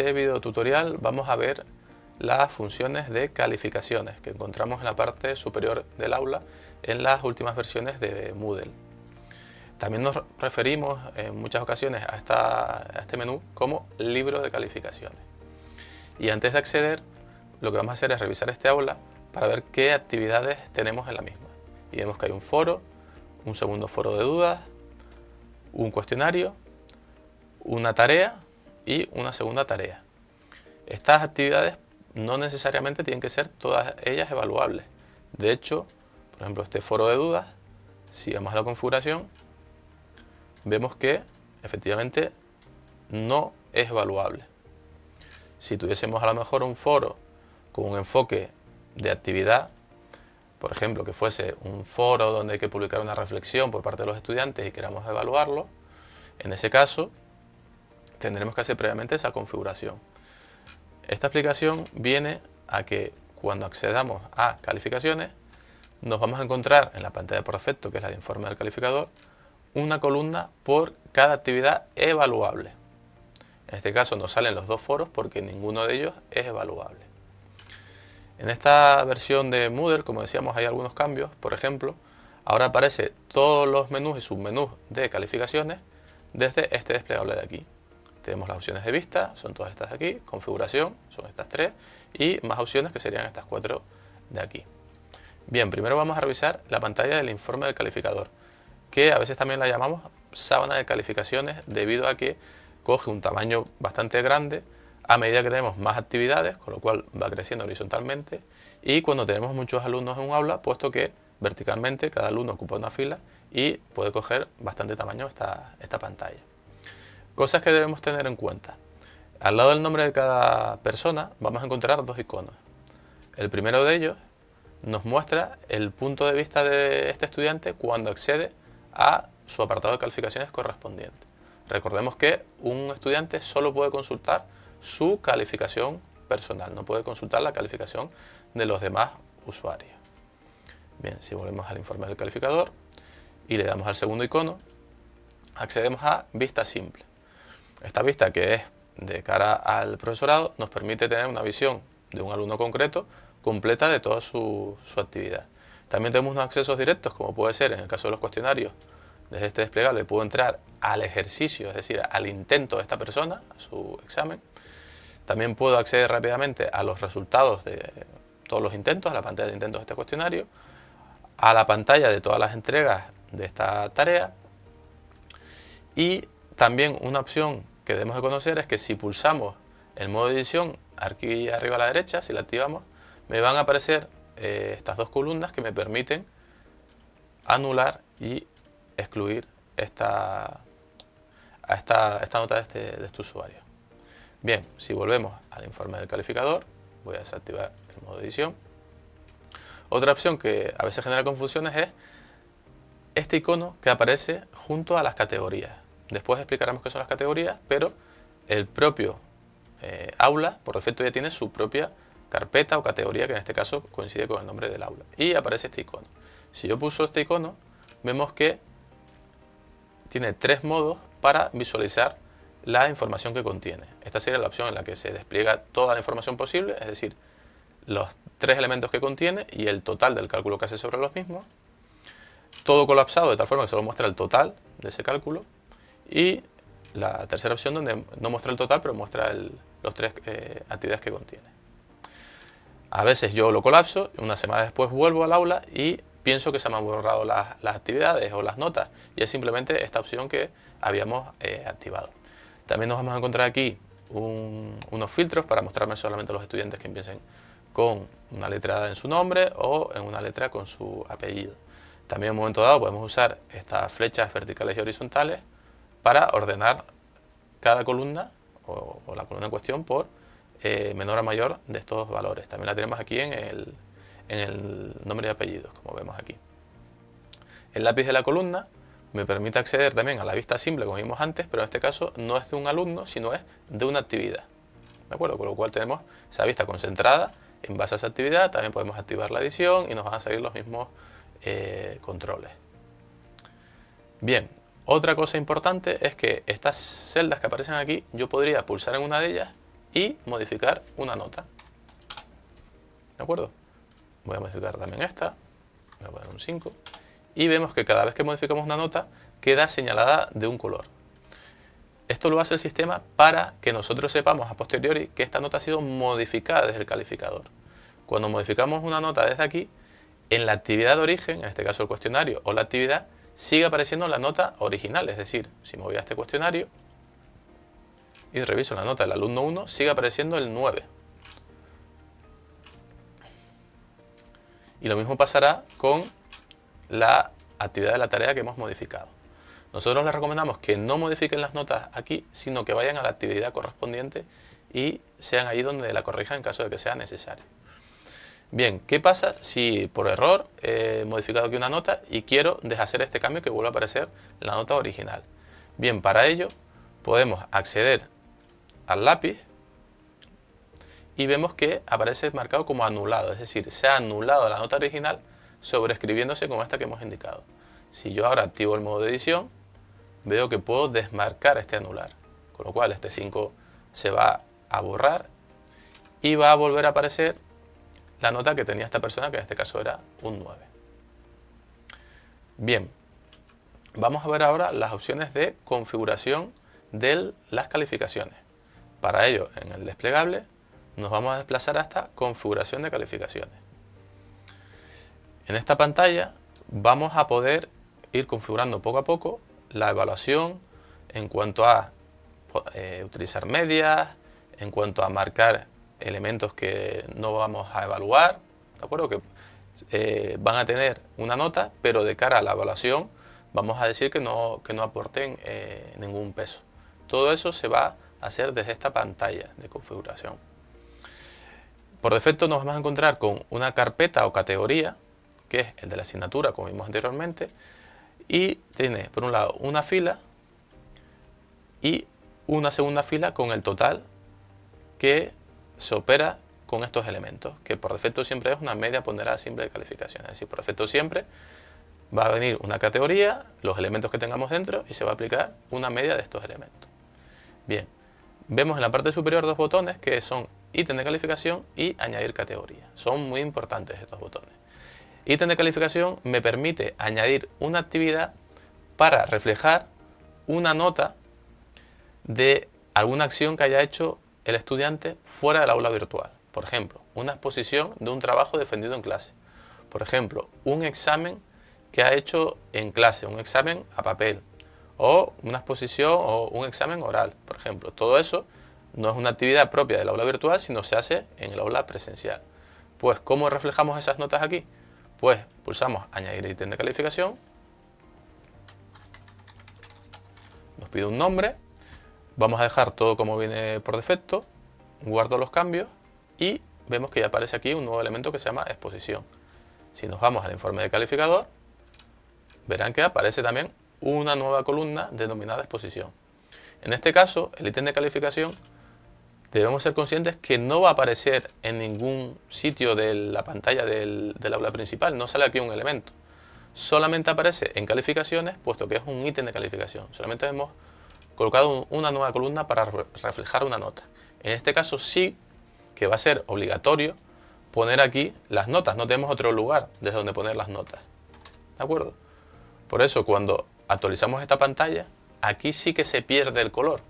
Este video tutorial vamos a ver las funciones de calificaciones que encontramos en la parte superior del aula en las últimas versiones de Moodle. También nos referimos en muchas ocasiones a, a este menú como libro de calificaciones. Y antes de acceder, lo que vamos a hacer es revisar este aula para ver qué actividades tenemos en la misma. Y vemos que hay un foro, un segundo foro de dudas, un cuestionario, una tarea y una segunda tarea. Estas actividades no necesariamente tienen que ser todas ellas evaluables. De hecho, por ejemplo, este foro de dudas, si vemos la configuración, vemos que efectivamente no es evaluable. Si tuviésemos a lo mejor un foro con un enfoque de actividad, por ejemplo, que fuese un foro donde hay que publicar una reflexión por parte de los estudiantes y queramos evaluarlo, en ese caso tendremos que hacer previamente esa configuración. Esta aplicación viene a que cuando accedamos a calificaciones, nos vamos a encontrar en la pantalla por defecto, que es la de informe del calificador, una columna por cada actividad evaluable. En este caso nos salen los dos foros porque ninguno de ellos es evaluable. En esta versión de Moodle, como decíamos, hay algunos cambios. Por ejemplo, ahora aparece todos los menús y submenús de calificaciones desde este desplegable de aquí. Tenemos las opciones de vista, son todas estas de aquí, configuración, son estas tres, y más opciones que serían estas cuatro de aquí. Bien, primero vamos a revisar la pantalla del informe del calificador, que a veces también la llamamos sábana de calificaciones debido a que coge un tamaño bastante grande a medida que tenemos más actividades, con lo cual va creciendo horizontalmente, y cuando tenemos muchos alumnos en un aula, puesto que verticalmente cada alumno ocupa una fila y puede coger bastante tamaño esta, esta pantalla. Cosas que debemos tener en cuenta. Al lado del nombre de cada persona vamos a encontrar dos iconos. El primero de ellos nos muestra el punto de vista de este estudiante cuando accede a su apartado de calificaciones correspondiente. Recordemos que un estudiante solo puede consultar su calificación personal, no puede consultar la calificación de los demás usuarios. Bien, si volvemos al informe del calificador y le damos al segundo icono, accedemos a vista simple. Esta vista que es de cara al profesorado nos permite tener una visión de un alumno concreto completa de toda su, actividad. También tenemos unos accesos directos, como puede ser en el caso de los cuestionarios, desde este desplegable puedo entrar al ejercicio, es decir, al intento de esta persona, a su examen. También puedo acceder rápidamente a los resultados de todos los intentos, a la pantalla de intentos de este cuestionario, a la pantalla de todas las entregas de esta tarea y también una opción que debemos de conocer es que si pulsamos el modo de edición aquí arriba a la derecha, si la activamos, me van a aparecer eh, estas dos columnas que me permiten anular y excluir esta, a esta, nota de este, de este usuario. Bien, si volvemos al informe del calificador, voy a desactivar el modo de edición. Otra opción que a veces genera confusiones es este icono que aparece junto a las categorías. Después explicaremos qué son las categorías, pero el propio eh, aula, por defecto, ya tiene su propia carpeta o categoría, que en este caso coincide con el nombre del aula. Y aparece este icono. Si yo pulso este icono, vemos que tiene tres modos para visualizar la información que contiene. Esta sería la opción en la que se despliega toda la información posible, es decir, los tres elementos que contiene y el total del cálculo que hace sobre los mismos. Todo colapsado de tal forma que solo muestra el total de ese cálculo y la tercera opción donde no muestra el total, pero muestra las tres eh, actividades que contiene. A veces yo lo colapso, una semana después vuelvo al aula y pienso que se me han borrado las, actividades o las notas. Y es simplemente esta opción que habíamos eh, activado. También nos vamos a encontrar aquí unos filtros para mostrarme solamente a los estudiantes que empiecen con una letra en su nombre o en una letra con su apellido. También en un momento dado podemos usar estas flechas verticales y horizontales para ordenar cada columna o, la columna en cuestión por eh, menor a mayor de estos valores. También la tenemos aquí en el, nombre y apellidos, como vemos aquí. El lápiz de la columna me permite acceder también a la vista simple, como vimos antes, pero en este caso no es de un alumno, sino es de una actividad. ¿De acuerdo? Con lo cual tenemos esa vista concentrada en base a esa actividad, también podemos activar la edición y nos van a salir los mismos eh, controles. Bien, otra cosa importante es que estas celdas que aparecen aquí, yo podría pulsar en una de ellas y modificar una nota. ¿De acuerdo? Voy a modificar también esta, voy a poner un 5. Y vemos que cada vez que modificamos una nota, queda señalada de un color. Esto lo hace el sistema para que nosotros sepamos a posteriori que esta nota ha sido modificada desde el calificador. Cuando modificamos una nota desde aquí, en la actividad de origen, en este caso el cuestionario o la actividad, sigue apareciendo la nota original, es decir, si me voy a este cuestionario y reviso la nota del alumno 1, sigue apareciendo el 9. Y lo mismo pasará con la actividad de la tarea que hemos modificado. Nosotros les recomendamos que no modifiquen las notas aquí, sino que vayan a la actividad correspondiente y sean ahí donde la corrijan en caso de que sea necesario. Bien, ¿qué pasa si por error eh, he modificado aquí una nota y quiero deshacer este cambio que vuelva a aparecer la nota original? Bien, para ello podemos acceder al lápiz y vemos que aparece marcado como anulado, es decir, se ha anulado la nota original sobreescribiéndose como esta que hemos indicado. Si yo ahora activo el modo de edición, veo que puedo desmarcar este anular, con lo cual este 5 se va a borrar y va a volver a aparecer la nota que tenía esta persona, que en este caso era un 9. Bien, vamos a ver ahora las opciones de configuración de las calificaciones. Para ello, en el desplegable, nos vamos a desplazar hasta configuración de calificaciones. En esta pantalla vamos a poder ir configurando poco a poco la evaluación en cuanto a eh, utilizar medias, en cuanto a marcar elementos que no vamos a evaluar, ¿de acuerdo? Que eh, van a tener una nota, pero de cara a la evaluación vamos a decir que no, no aporten eh, ningún peso. Todo eso se va a hacer desde esta pantalla de configuración. Por defecto nos vamos a encontrar con una carpeta o categoría, que es el de la asignatura, como vimos anteriormente, y tiene por un lado una fila y una segunda fila con el total que se opera con estos elementos, que por defecto siempre es una media ponderada simple de calificación. Es decir, por defecto siempre va a venir una categoría, los elementos que tengamos dentro y se va a aplicar una media de estos elementos. Bien, vemos en la parte superior dos botones que son ítem de calificación y añadir categoría. Son muy importantes estos botones. Ítem de calificación me permite añadir una actividad para reflejar una nota de alguna acción que haya hecho el estudiante fuera del aula virtual. Por ejemplo, una exposición de un trabajo defendido en clase. Por ejemplo, un examen que ha hecho en clase, un examen a papel. O una exposición o un examen oral, por ejemplo. Todo eso no es una actividad propia del aula virtual, sino se hace en el aula presencial. Pues, ¿cómo reflejamos esas notas aquí? Pues pulsamos añadir ítem de calificación. Nos pide un nombre Vamos a dejar todo como viene por defecto, guardo los cambios y vemos que ya aparece aquí un nuevo elemento que se llama exposición. Si nos vamos al informe de calificador, verán que aparece también una nueva columna denominada exposición. En este caso, el ítem de calificación, debemos ser conscientes que no va a aparecer en ningún sitio de la pantalla del, aula principal, no sale aquí un elemento. Solamente aparece en calificaciones, puesto que es un ítem de calificación. Solamente vemos colocado una nueva columna para reflejar una nota. En este caso sí que va a ser obligatorio poner aquí las notas, no tenemos otro lugar desde donde poner las notas. ¿De acuerdo? Por eso cuando actualizamos esta pantalla, aquí sí que se pierde el color,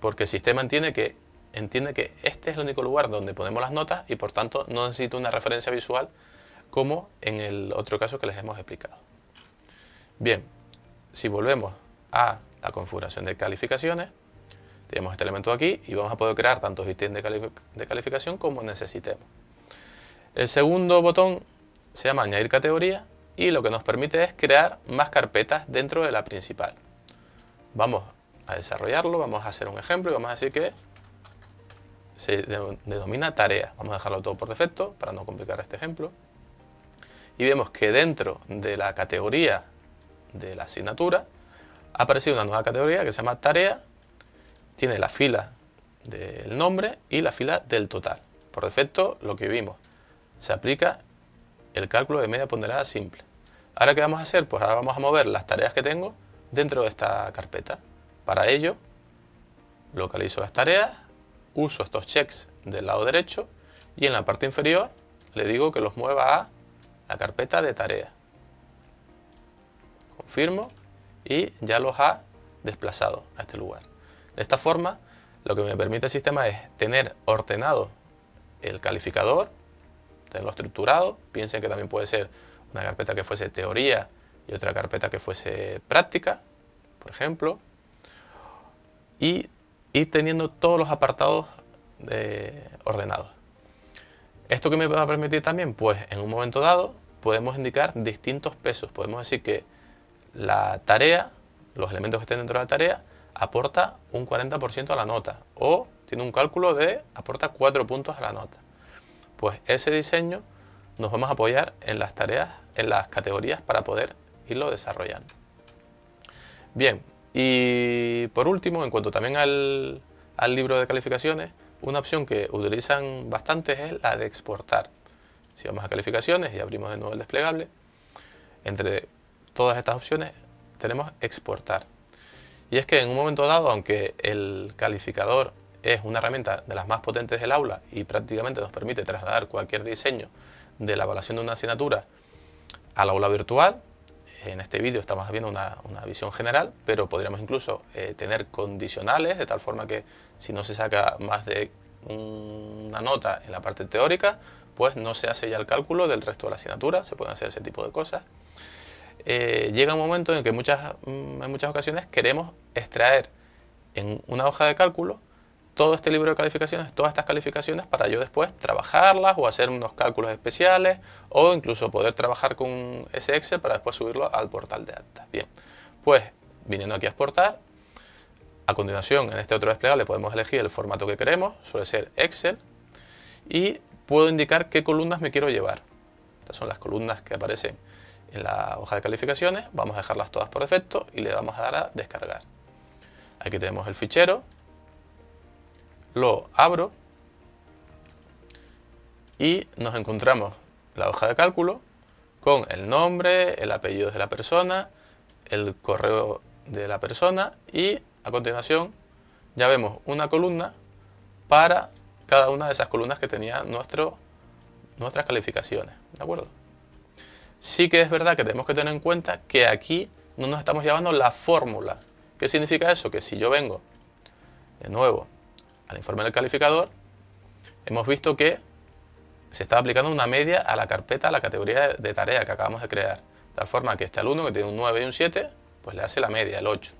porque el sistema entiende que, entiende que este es el único lugar donde ponemos las notas y por tanto no necesita una referencia visual como en el otro caso que les hemos explicado. Bien, si volvemos a la configuración de calificaciones. Tenemos este elemento aquí y vamos a poder crear tantos ítems de, de calificación como necesitemos. El segundo botón se llama añadir categoría y lo que nos permite es crear más carpetas dentro de la principal. Vamos a desarrollarlo, vamos a hacer un ejemplo y vamos a decir que se denomina tarea. Vamos a dejarlo todo por defecto para no complicar este ejemplo. Y vemos que dentro de la categoría de la asignatura ha aparecido una nueva categoría que se llama tarea, tiene la fila del nombre y la fila del total. Por defecto, lo que vimos, se aplica el cálculo de media ponderada simple. Ahora, ¿qué vamos a hacer? Pues ahora vamos a mover las tareas que tengo dentro de esta carpeta. Para ello, localizo las tareas, uso estos checks del lado derecho y en la parte inferior le digo que los mueva a la carpeta de tareas. Confirmo y ya los ha desplazado a este lugar. De esta forma, lo que me permite el sistema es tener ordenado el calificador, tenerlo estructurado. Piensen que también puede ser una carpeta que fuese teoría y otra carpeta que fuese práctica, por ejemplo. Y ir teniendo todos los apartados eh, ordenados. ¿Esto que me va a permitir también? Pues en un momento dado podemos indicar distintos pesos. Podemos decir que la tarea, los elementos que estén dentro de la tarea, aporta un 40% a la nota o tiene un cálculo de aporta 4 puntos a la nota. Pues ese diseño nos vamos a apoyar en las tareas, en las categorías para poder irlo desarrollando. Bien, y por último, en cuanto también al, al libro de calificaciones, una opción que utilizan bastante es la de exportar. Si vamos a calificaciones y abrimos de nuevo el desplegable, entre todas estas opciones tenemos exportar. Y es que en un momento dado, aunque el calificador es una herramienta de las más potentes del aula y prácticamente nos permite trasladar cualquier diseño de la evaluación de una asignatura al aula virtual, en este vídeo estamos viendo una, una, visión general, pero podríamos incluso eh, tener condicionales, de tal forma que si no se saca más de una nota en la parte teórica, pues no se hace ya el cálculo del resto de la asignatura, se pueden hacer ese tipo de cosas. Eh, llega un momento en que muchas, mm, en muchas ocasiones queremos extraer en una hoja de cálculo todo este libro de calificaciones, todas estas calificaciones para yo después trabajarlas o hacer unos cálculos especiales o incluso poder trabajar con ese Excel para después subirlo al portal de actas. Bien, pues viniendo aquí a exportar, a continuación en este otro le podemos elegir el formato que queremos, suele ser Excel, y puedo indicar qué columnas me quiero llevar. Estas son las columnas que aparecen en la hoja de calificaciones vamos a dejarlas todas por defecto y le vamos a dar a descargar. Aquí tenemos el fichero, lo abro y nos encontramos la hoja de cálculo con el nombre, el apellido de la persona, el correo de la persona y a continuación ya vemos una columna para cada una de esas columnas que tenían nuestras calificaciones. ¿De acuerdo? sí que es verdad que tenemos que tener en cuenta que aquí no nos estamos llevando la fórmula. ¿Qué significa eso? Que si yo vengo de nuevo al informe del calificador, hemos visto que se está aplicando una media a la carpeta, a la categoría de tarea que acabamos de crear. De tal forma que este alumno que tiene un 9 y un 7, pues le hace la media, el 8.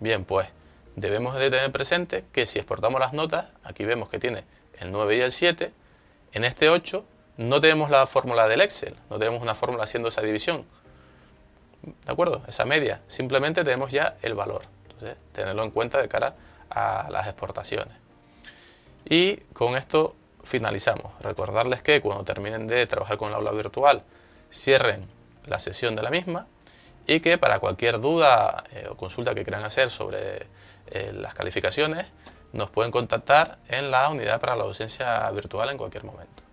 Bien, pues debemos de tener presente que si exportamos las notas, aquí vemos que tiene el 9 y el 7, en este 8 no tenemos la fórmula del Excel, no tenemos una fórmula haciendo esa división, ¿de acuerdo? Esa media, simplemente tenemos ya el valor, entonces tenerlo en cuenta de cara a las exportaciones. Y con esto finalizamos. Recordarles que cuando terminen de trabajar con el aula virtual, cierren la sesión de la misma y que para cualquier duda eh, o consulta que quieran hacer sobre eh, las calificaciones, nos pueden contactar en la unidad para la docencia virtual en cualquier momento.